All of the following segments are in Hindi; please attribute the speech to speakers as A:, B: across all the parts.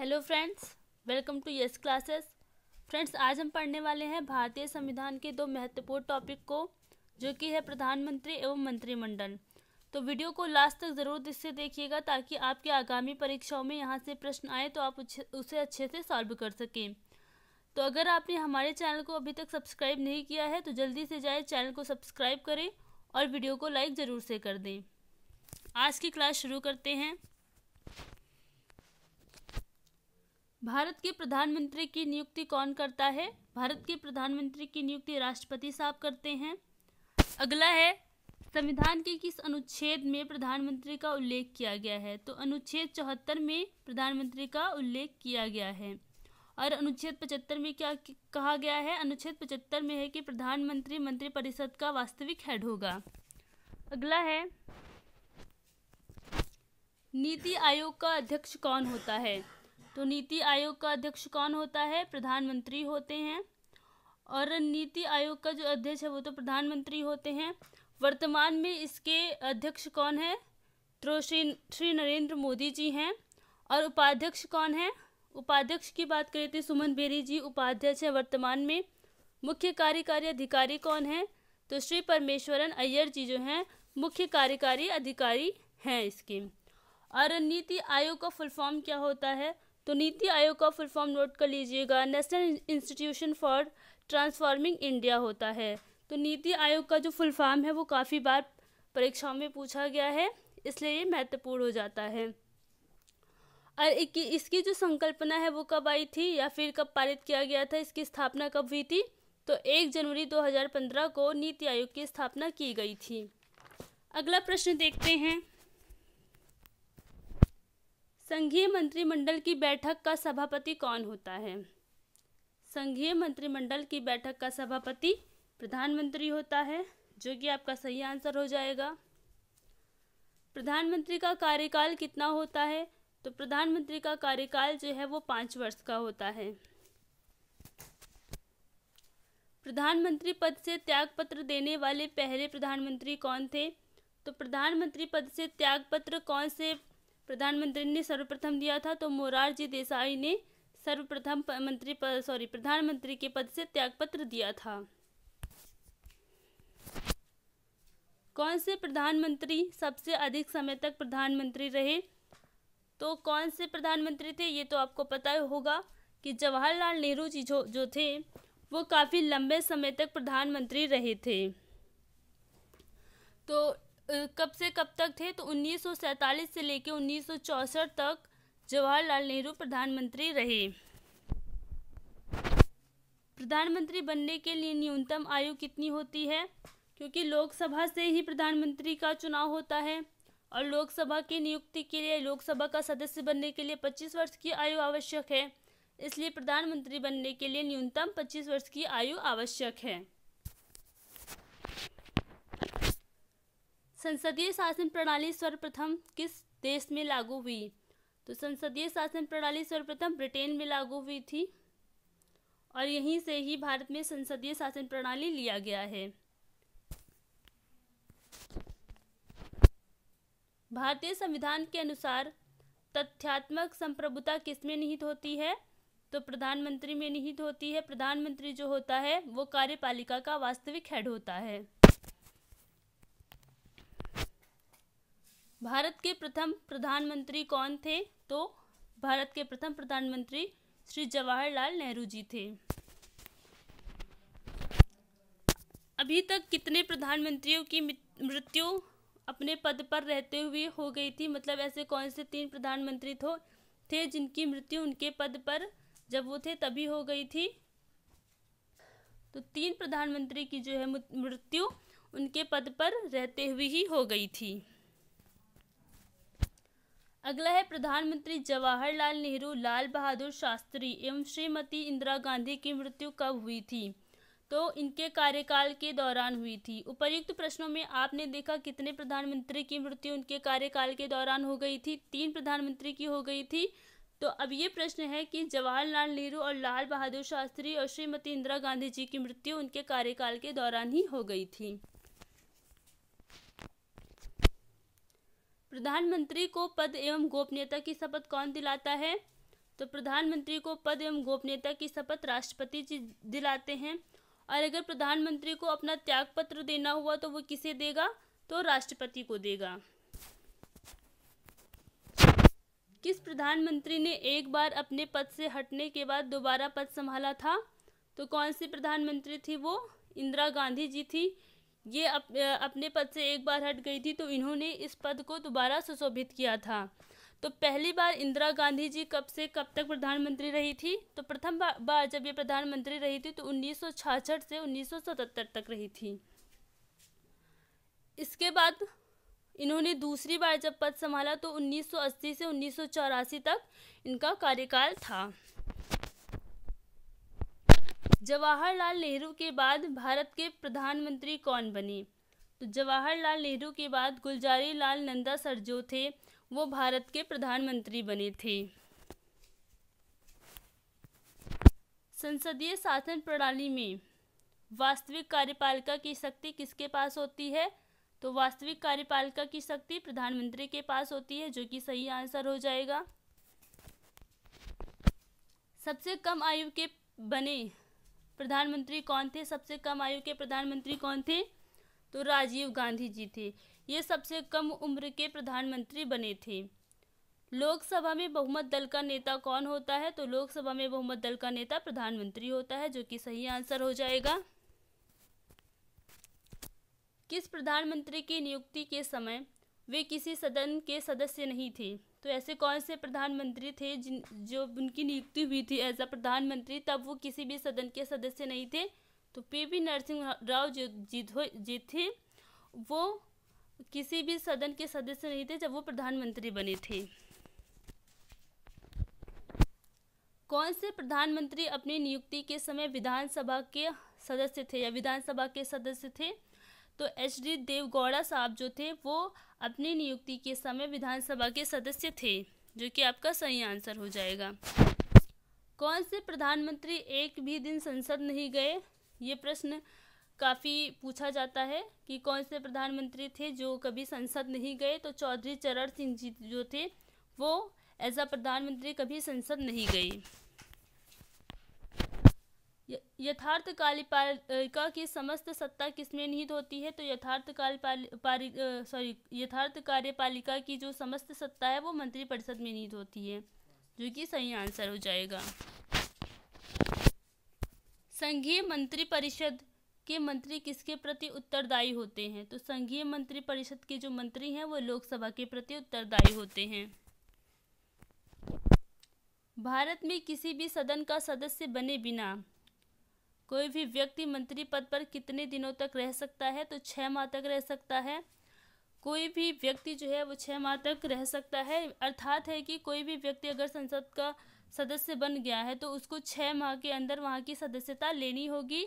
A: hello friends welcome to Yes Classes friends आज हम पढ़ने वाले हैं भारतीय संविधान के दो महत्वपूर्ण टॉपिक को जो कि है प्रधानमंत्री एवं मंत्रिमंडल तो वीडियो को लास्ट तक ज़रूर इससे देखिएगा ताकि आपके आगामी परीक्षाओं में यहाँ से प्रश्न आए तो आप उसे अच्छे से सॉल्व कर सकें तो अगर आपने हमारे चैनल को अभी तक सब्सक्राइब नहीं किया है तो जल्दी से जाए चैनल को सब्सक्राइब करें और वीडियो को लाइक ज़रूर से कर दें आज की क्लास शुरू करते हैं भारत के प्रधानमंत्री की नियुक्ति कौन करता है भारत के प्रधानमंत्री की नियुक्ति राष्ट्रपति साहब करते हैं अगला है संविधान के किस अनुच्छेद में प्रधानमंत्री का उल्लेख किया गया है तो अनुच्छेद चौहत्तर में प्रधानमंत्री का उल्लेख किया गया है और अनुच्छेद पचहत्तर में क्या कहा गया है अनुच्छेद पचहत्तर में है कि प्रधानमंत्री मंत्रिपरिषद का वास्तविक हेड होगा अगला है नीति आयोग का अध्यक्ष कौन होता है तो नीति आयोग का अध्यक्ष कौन होता है प्रधानमंत्री होते हैं और नीति आयोग का जो अध्यक्ष है वो तो प्रधानमंत्री होते हैं वर्तमान में इसके अध्यक्ष कौन है तो श्री श्री नरेंद्र मोदी जी हैं और उपाध्यक्ष कौन है उपाध्यक्ष की बात करें तो सुमन बेरी जी उपाध्यक्ष है वर्तमान में मुख्य कार्यकारी अधिकारी कौन है तो श्री परमेश्वरन अय्यर जी जो हैं मुख्य कार्यकारी अधिकारी हैं इसके और नीति आयोग का फुल फॉर्म क्या होता है तो नीति आयोग का फुल फॉर्म नोट कर लीजिएगा national institution for transforming India होता है तो नीति आयोग का जो फुल फॉर्म है वो काफ़ी बार परीक्षाओं में पूछा गया है इसलिए ये महत्वपूर्ण हो जाता है और इसकी जो संकल्पना है वो कब आई थी या फिर कब पारित किया गया था इसकी स्थापना कब हुई थी तो एक जनवरी 2015 को नीति आयोग की स्थापना की गई थी अगला प्रश्न देखते हैं संघीय मंत्रिमंडल की बैठक का सभापति कौन होता है संघीय मंत्रिमंडल की बैठक का सभापति प्रधानमंत्री होता है जो कि आपका सही आंसर हो जाएगा प्रधानमंत्री का कार्यकाल कितना होता है तो प्रधानमंत्री का कार्यकाल जो है वो पाँच वर्ष का होता है प्रधानमंत्री पद से त्याग पत्र देने वाले पहले प्रधानमंत्री कौन थे तो प्रधानमंत्री पद से त्याग पत्र कौन से प्रधानमंत्री ने सर्वप्रथम दिया था तो मोरारजी देसाई ने सर्वप्रथम मंत्री सॉरी प्रधानमंत्री के पद से त्यागपत्र दिया था कौन से प्रधानमंत्री सबसे अधिक समय तक प्रधानमंत्री रहे तो कौन से प्रधानमंत्री थे ये तो आपको पता होगा कि जवाहरलाल नेहरू जी जो जो थे वो काफ़ी लंबे समय तक प्रधानमंत्री रहे थे तो कब से कब तक थे तो 1947 से लेकर उन्नीस तक जवाहरलाल नेहरू प्रधानमंत्री रहे प्रधानमंत्री बनने के लिए न्यूनतम आयु कितनी होती है क्योंकि लोकसभा से ही प्रधानमंत्री का चुनाव होता है और लोकसभा की नियुक्ति के लिए लोकसभा का सदस्य बनने के लिए 25 वर्ष की आयु आवश्यक है इसलिए प्रधानमंत्री बनने के लिए न्यूनतम 25 वर्ष की आयु आवश्यक है संसदीय शासन प्रणाली सर्वप्रथम किस देश में लागू हुई तो संसदीय शासन प्रणाली सर्वप्रथम ब्रिटेन में लागू हुई थी और यहीं से ही भारत में संसदीय शासन प्रणाली लिया गया है भारतीय संविधान के अनुसार तथ्यात्मक संप्रभुता किसमें निहित होती है तो प्रधानमंत्री में निहित होती है प्रधानमंत्री जो होता है वो कार्यपालिका का वास्तविक हेड होता है भारत के प्रथम प्रधानमंत्री कौन थे तो भारत के प्रथम प्रधानमंत्री श्री जवाहरलाल नेहरू जी थे अभी तक कितने प्रधानमंत्रियों की मृत्यु अपने पद पर रहते हुए हो गई थी मतलब ऐसे कौन से तीन प्रधानमंत्री थो थे जिनकी मृत्यु उनके पद पर जब वो थे तभी हो गई थी तो तीन प्रधानमंत्री की जो है मृत्यु उनके पद पर रहते हुए ही हो गई थी अगला है प्रधानमंत्री जवाहरलाल नेहरू लाल बहादुर शास्त्री एवं श्रीमती इंदिरा गांधी की मृत्यु कब हुई थी तो इनके कार्यकाल के दौरान हुई थी उपर्युक्त प्रश्नों में आपने देखा कितने प्रधानमंत्री की मृत्यु उनके कार्यकाल के दौरान हो गई थी तीन प्रधानमंत्री की हो गई थी तो अब ये प्रश्न है कि जवाहरलाल नेहरू और लाल बहादुर शास्त्री और श्रीमती इंदिरा गांधी जी की मृत्यु उनके कार्यकाल के दौरान ही हो गई थी प्रधानमंत्री को पद एवं गोपनीयता की शपथ कौन दिलाता है तो प्रधानमंत्री को पद एवं गोपनीयता की शपथ राष्ट्रपति जी दिलाते हैं और अगर प्रधानमंत्री को अपना त्यागपत्र देना हुआ तो वो किसे देगा तो राष्ट्रपति को देगा किस प्रधानमंत्री ने एक बार अपने पद से हटने के बाद दोबारा पद संभाला था तो कौन सी प्रधानमंत्री थी वो इंदिरा गांधी जी थी ये अप, अपने पद से एक बार हट गई थी तो इन्होंने इस पद को दोबारा सुशोभित किया था तो पहली बार इंदिरा गांधी जी कब से कब तक प्रधानमंत्री रही थी तो प्रथम बार जब ये प्रधानमंत्री रही थी तो 1966 से 1977 तक रही थी इसके बाद इन्होंने दूसरी बार जब पद संभाला तो 1980 से उन्नीस तक इनका कार्यकाल था जवाहरलाल नेहरू के बाद भारत के प्रधानमंत्री कौन बने तो जवाहरलाल नेहरू के बाद गुलजारी लाल नंदा सर जो थे वो भारत के प्रधानमंत्री बने थे संसदीय शासन प्रणाली में वास्तविक कार्यपालिका की शक्ति किसके पास होती है तो वास्तविक कार्यपालिका की शक्ति प्रधानमंत्री के पास होती है जो कि सही आंसर हो जाएगा सबसे कम आयु के बने प्रधानमंत्री कौन थे सबसे कम आयु के प्रधानमंत्री कौन थे तो राजीव गांधी जी थे ये सबसे कम उम्र के प्रधानमंत्री बने थे लोकसभा में बहुमत दल का नेता कौन होता है तो लोकसभा में बहुमत दल का नेता प्रधानमंत्री होता है जो कि सही आंसर हो जाएगा किस प्रधानमंत्री की नियुक्ति के समय वे किसी सदन के सदस्य नहीं थे तो ऐसे कौन से प्रधानमंत्री थे जिन जो उनकी नियुक्ति हुई थी एज अ प्रधानमंत्री तब वो किसी भी सदन के सदस्य नहीं थे तो पी वी नरसिंह राव जो जीत हो जीत थे वो किसी भी सदन के सदस्य नहीं थे जब वो प्रधानमंत्री बने थे कौन से प्रधानमंत्री अपनी नियुक्ति के समय विधानसभा के सदस्य थे या विधानसभा के सदस्य थे तो एच डी देवगौड़ा साहब जो थे वो अपनी नियुक्ति के समय विधानसभा के सदस्य थे जो कि आपका सही आंसर हो जाएगा कौन से प्रधानमंत्री एक भी दिन संसद नहीं गए ये प्रश्न काफ़ी पूछा जाता है कि कौन से प्रधानमंत्री थे जो कभी संसद नहीं गए तो चौधरी चरण सिंह जी जो थे वो एज अ प्रधानमंत्री कभी संसद नहीं गई यथार्थ कालिपालिका की समस्त सत्ता किसमें निहित होती है तो यथार्थ कालपालिपारि सॉरी यथार्थ कार्यपालिका की जो समस्त सत्ता है वो मंत्रिपरिषद में निहित होती है जो कि सही आंसर हो जाएगा संघीय मंत्री परिषद के मंत्री किसके प्रति उत्तरदायी होते हैं तो संघीय मंत्री परिषद के जो मंत्री हैं वो लोकसभा के प्रति उत्तरदायी होते हैं भारत में किसी भी सदन का सदस्य बने बिना कोई भी व्यक्ति मंत्री पद पर कितने दिनों तक रह सकता है तो छः माह तक रह सकता है कोई भी व्यक्ति जो है वो छः माह तक रह सकता है अर्थात है कि कोई भी व्यक्ति अगर संसद का सदस्य बन गया है तो उसको छः माह के अंदर वहाँ की सदस्यता लेनी होगी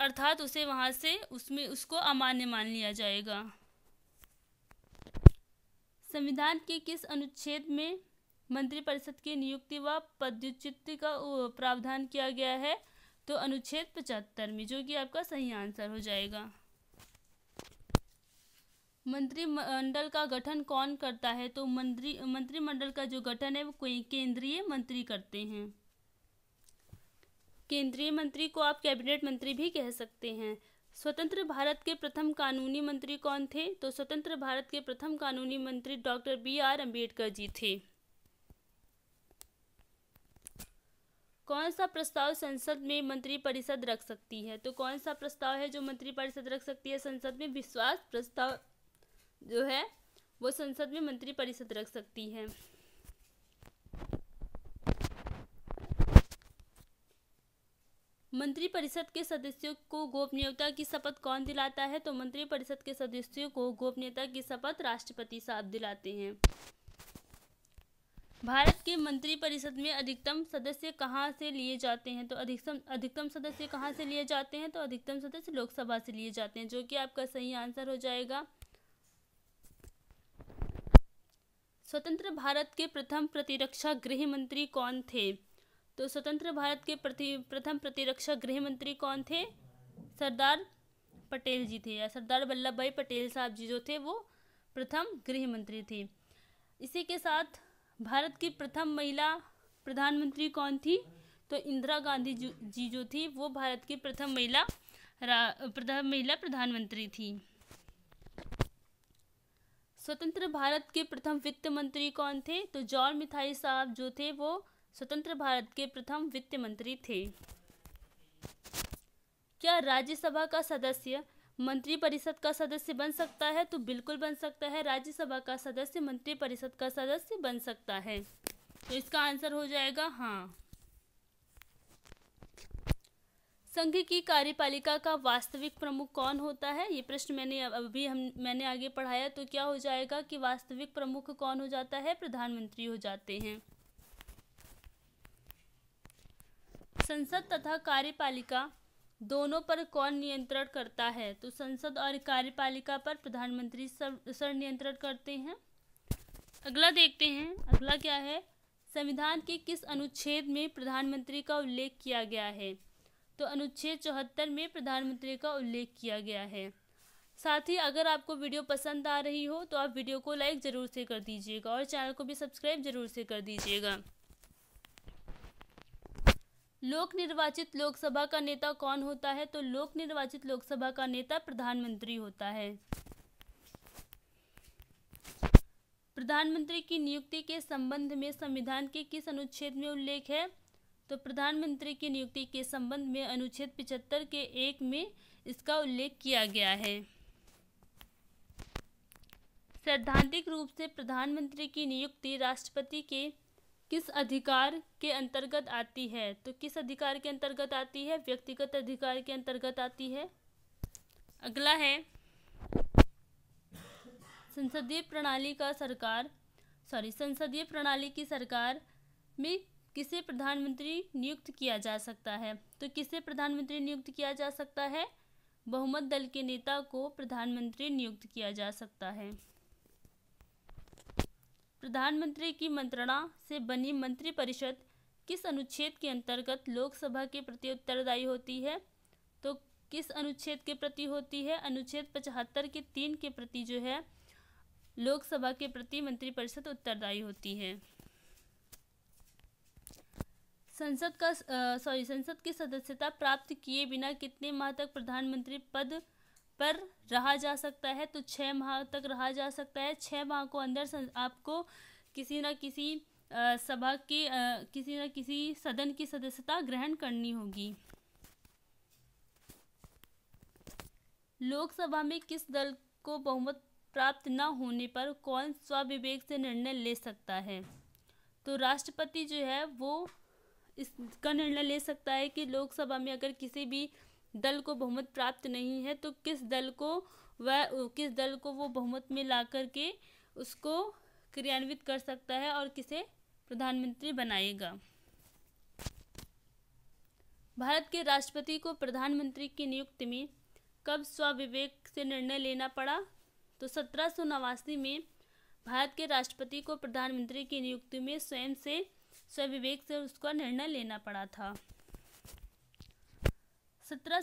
A: अर्थात उसे वहाँ से उसमें उसको अमान्य मान लिया जाएगा संविधान के किस अनुच्छेद में मंत्रिपरिषद की नियुक्ति व पद्युचित का प्रावधान किया गया है तो अनुच्छेद पचहत्तर में जो कि आपका सही आंसर हो जाएगा मंत्रिमंडल का गठन कौन करता है तो मंत्री मंत्रिमंडल का जो गठन है वो केंद्रीय मंत्री करते हैं केंद्रीय मंत्री को आप कैबिनेट मंत्री भी कह सकते हैं स्वतंत्र भारत के प्रथम कानूनी मंत्री कौन थे तो स्वतंत्र भारत के प्रथम कानूनी मंत्री doctor B R Ambedkar ji थे कौन सा प्रस्ताव संसद में मंत्री परिषद रख सकती है तो कौन सा प्रस्ताव है जो मंत्री परिषद रख सकती है संसद में विश्वास प्रस्ताव जो है वो संसद में मंत्री परिषद रख सकती है मंत्री परिषद के सदस्यों को गोपनीयता की शपथ कौन दिलाता है तो मंत्री परिषद के सदस्यों को गोपनीयता की शपथ राष्ट्रपति साहब दिलाते हैं भारत के मंत्रिपरिषद में अधिकतम सदस्य कहाँ से लिए जाते हैं तो अधिकतम अधिकतम सदस्य कहाँ से लिए जाते हैं तो अधिकतम सदस्य लोकसभा से लिए जाते हैं जो कि आपका सही आंसर हो जाएगा स्वतंत्र भारत के प्रथम प्रतिरक्षा गृह मंत्री कौन थे तो स्वतंत्र भारत के प्रति प्रथम प्रतिरक्षा गृह मंत्री कौन थे सरदार पटेल जी थे या सरदार वल्लभ भाई पटेल साहब जी जो थे वो प्रथम गृह मंत्री थे इसी के साथ भारत की प्रथम महिला प्रधानमंत्री कौन थी तो इंदिरा गांधी जी जो थी वो भारत की प्रथम महिला प्रथम महिला प्रधानमंत्री थी स्वतंत्र भारत के प्रथम वित्त मंत्री कौन थे तो जॉर्ज मिथाई साहब जो थे वो स्वतंत्र भारत के प्रथम वित्त मंत्री थे क्या राज्यसभा का सदस्य मंत्रिपरिषद का सदस्य बन सकता है तो बिल्कुल बन सकता है राज्यसभा का सदस्य मंत्रिपरिषद का सदस्य बन सकता है तो इसका आंसर हो जाएगा हाँ संघ की कार्यपालिका का वास्तविक प्रमुख कौन होता है ये प्रश्न मैंने अभी हम मैंने आगे पढ़ाया तो क्या हो जाएगा कि वास्तविक प्रमुख कौन हो जाता है प्रधानमंत्री हो जाते हैं संसद तथा कार्यपालिका दोनों पर कौन नियंत्रण करता है तो संसद और कार्यपालिका पर प्रधानमंत्री सर नियंत्रण करते हैं अगला देखते हैं अगला क्या है संविधान के किस अनुच्छेद में प्रधानमंत्री का उल्लेख किया गया है तो अनुच्छेद चौहत्तर में प्रधानमंत्री का उल्लेख किया गया है साथ ही अगर आपको वीडियो पसंद आ रही हो तो आप वीडियो को लाइक ज़रूर से कर दीजिएगा और चैनल को भी सब्सक्राइब ज़रूर से कर दीजिएगा लोक निर्वाचित लोकसभा का नेता कौन होता है तो लोक निर्वाचित लोकसभा का नेता प्रधानमंत्री होता है प्रधानमंत्री की नियुक्ति के संबंध में संविधान के किस अनुच्छेद में उल्लेख है तो प्रधानमंत्री की नियुक्ति के संबंध में अनुच्छेद पिछहत्तर के एक में इसका उल्लेख किया गया है सैद्धांतिक रूप से प्रधानमंत्री की नियुक्ति राष्ट्रपति के किस अधिकार के अंतर्गत आती है तो किस अधिकार के अंतर्गत आती है व्यक्तिगत अधिकार के अंतर्गत आती है अगला है संसदीय प्रणाली का सरकार सॉरी संसदीय प्रणाली की सरकार में किसे प्रधानमंत्री नियुक्त किया जा सकता है तो किसे प्रधानमंत्री नियुक्त किया जा सकता है बहुमत दल के नेता को प्रधानमंत्री नियुक्त किया जा सकता है प्रधानमंत्री की मंत्रणा से बनी मंत्रिपरिषद किस अनुच्छेद के अंतर्गत लोकसभा के प्रति उत्तरदायी होती है तो किस अनुच्छेद के प्रति होती है अनुच्छेद पचहत्तर के तीन के प्रति जो है लोकसभा के प्रति मंत्रिपरिषद उत्तरदायी होती है संसद का सॉरी संसद की सदस्यता प्राप्त किए बिना कितने माह तक प्रधानमंत्री पद पर रहा जा सकता है तो छः माह तक रहा जा सकता है छः माह को अंदर आपको किसी न किसी सभा के किसी न किसी सदन की सदस्यता ग्रहण करनी होगी लोकसभा में किस दल को बहुमत प्राप्त न होने पर कौन स्वविवेक से निर्णय ले सकता है तो राष्ट्रपति जो है वो इसका निर्णय ले सकता है कि लोकसभा में अगर किसी भी दल को बहुमत प्राप्त नहीं है तो किस दल को वह किस दल को वो बहुमत में ला करके उसको क्रियान्वित कर सकता है और किसे प्रधानमंत्री बनाएगा भारत के राष्ट्रपति को प्रधानमंत्री की नियुक्ति में कब स्वविवेक से निर्णय लेना पड़ा तो सत्रह में भारत के राष्ट्रपति को प्रधानमंत्री की नियुक्ति में स्वयं से स्वविवेक से उसका निर्णय लेना पड़ा था सत्रह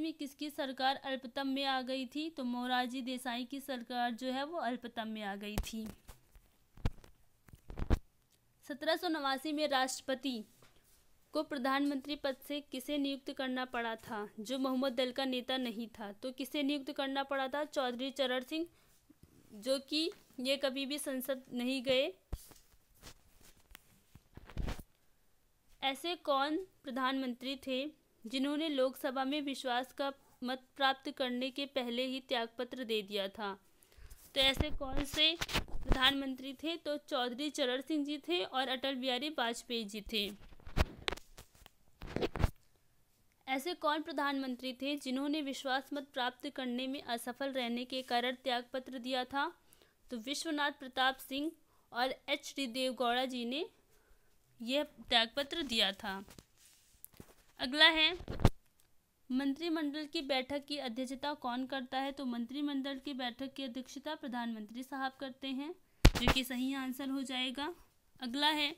A: में किसकी सरकार अल्पतम में आ गई थी तो मोरारजी देसाई की सरकार जो है वो अल्पतम में आ गई थी सत्रह में राष्ट्रपति को प्रधानमंत्री पद से किसे नियुक्त करना पड़ा था जो मोहम्मद दल का नेता नहीं था तो किसे नियुक्त करना पड़ा था चौधरी चरण सिंह जो कि ये कभी भी संसद नहीं गए ऐसे कौन प्रधानमंत्री थे जिन्होंने लोकसभा में विश्वास का मत प्राप्त करने के पहले ही त्यागपत्र दे दिया था तो ऐसे कौन से प्रधानमंत्री थे तो चौधरी चरण सिंह जी थे और अटल बिहारी वाजपेयी जी थे ऐसे कौन प्रधानमंत्री थे जिन्होंने विश्वास मत प्राप्त करने में असफल रहने के कारण त्यागपत्र दिया था तो विश्वनाथ प्रताप सिंह और एच डी देवगौड़ा जी ने यह त्यागपत्र दिया था अगला है मंत्रिमंडल की बैठक की अध्यक्षता कौन करता है तो मंत्रिमंडल की बैठक की अध्यक्षता प्रधानमंत्री साहब करते हैं जो कि सही आंसर हो जाएगा अगला है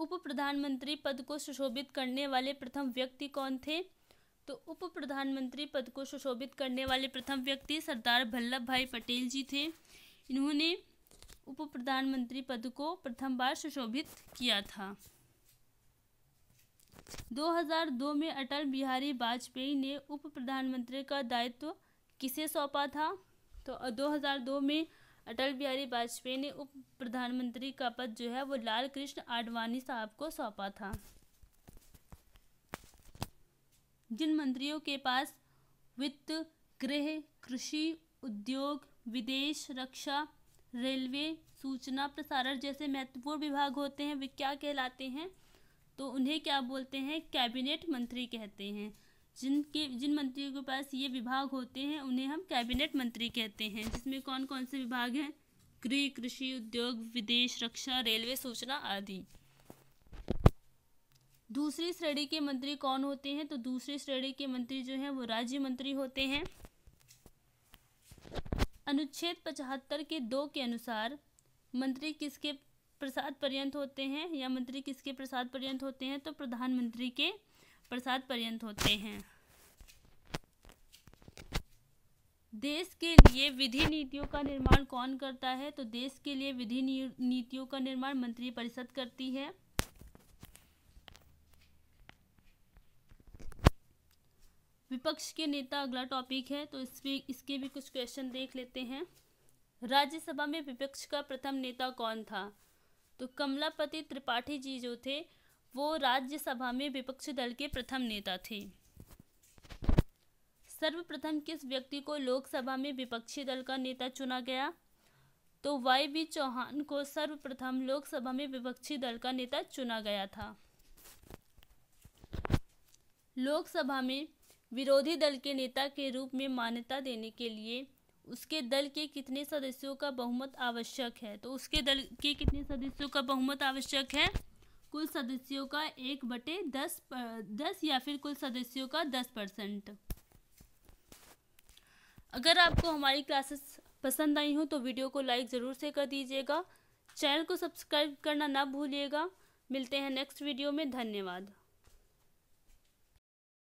A: उप प्रधानमंत्री पद को सुशोभित करने वाले प्रथम व्यक्ति कौन थे तो उप प्रधानमंत्री पद को सुशोभित करने वाले प्रथम व्यक्ति सरदार वल्लभ भाई पटेल जी थे इन्होंने उप प्रधानमंत्री पद को प्रथम बार सुशोभित किया था 2002 में अटल बिहारी वाजपेयी ने उप प्रधानमंत्री का दायित्व किसे सौंपा था तो 2002 में अटल बिहारी वाजपेयी ने उप प्रधानमंत्री का पद जो है वो लाल कृष्ण आडवाणी साहब को सौंपा था जिन मंत्रियों के पास वित्त गृह कृषि उद्योग विदेश रक्षा रेलवे सूचना प्रसारण जैसे महत्वपूर्ण विभाग होते हैं वे क्या कहलाते हैं तो उन्हें क्या बोलते हैं कैबिनेट मंत्री कहते हैं जिनके जिन मंत्रियों के पास ये विभाग होते हैं उन्हें हम कैबिनेट मंत्री कहते हैं जिसमें कौन कौन से विभाग हैं गृह कृषि उद्योग विदेश रक्षा रेलवे सूचना आदि दूसरी श्रेणी के मंत्री कौन होते हैं तो दूसरी श्रेणी के मंत्री जो हैं वो राज्य मंत्री होते हैं अनुच्छेद पचहत्तर के दो के अनुसार मंत्री किसके प्रसाद पर्यंत होते हैं या मंत्री किसके प्रसाद पर्यंत होते हैं तो प्रधानमंत्री के प्रसाद पर्यंत होते हैं देश के लिए विधि नीतियों का निर्माण कौन करता है तो देश के लिए विधि नीतियों का निर्माण मंत्रिपरिषद करती है विपक्ष के नेता अगला टॉपिक है तो इस भी इसके भी कुछ क्वेश्चन देख लेते हैं राज्यसभा में विपक्ष का प्रथम नेता कौन था तो कमलापति त्रिपाठी जी जो थे वो राज्यसभा में विपक्षी दल के प्रथम नेता थे सर्वप्रथम किस व्यक्ति को लोकसभा में विपक्षी दल का नेता चुना गया तो वाई बी चौहान को सर्वप्रथम लोकसभा में विपक्षी दल का नेता चुना गया था लोकसभा में विरोधी दल के नेता के रूप में मान्यता देने के लिए उसके दल के कितने सदस्यों का बहुमत आवश्यक है तो उसके दल के कितने सदस्यों का बहुमत आवश्यक है कुल सदस्यों का एक बटे दस दस या फिर कुल सदस्यों का दस परसेंट अगर आपको हमारी क्लासेस पसंद आई हो तो वीडियो को लाइक ज़रूर से कर दीजिएगा चैनल को सब्सक्राइब करना ना भूलिएगा मिलते हैं नेक्स्ट वीडियो में धन्यवाद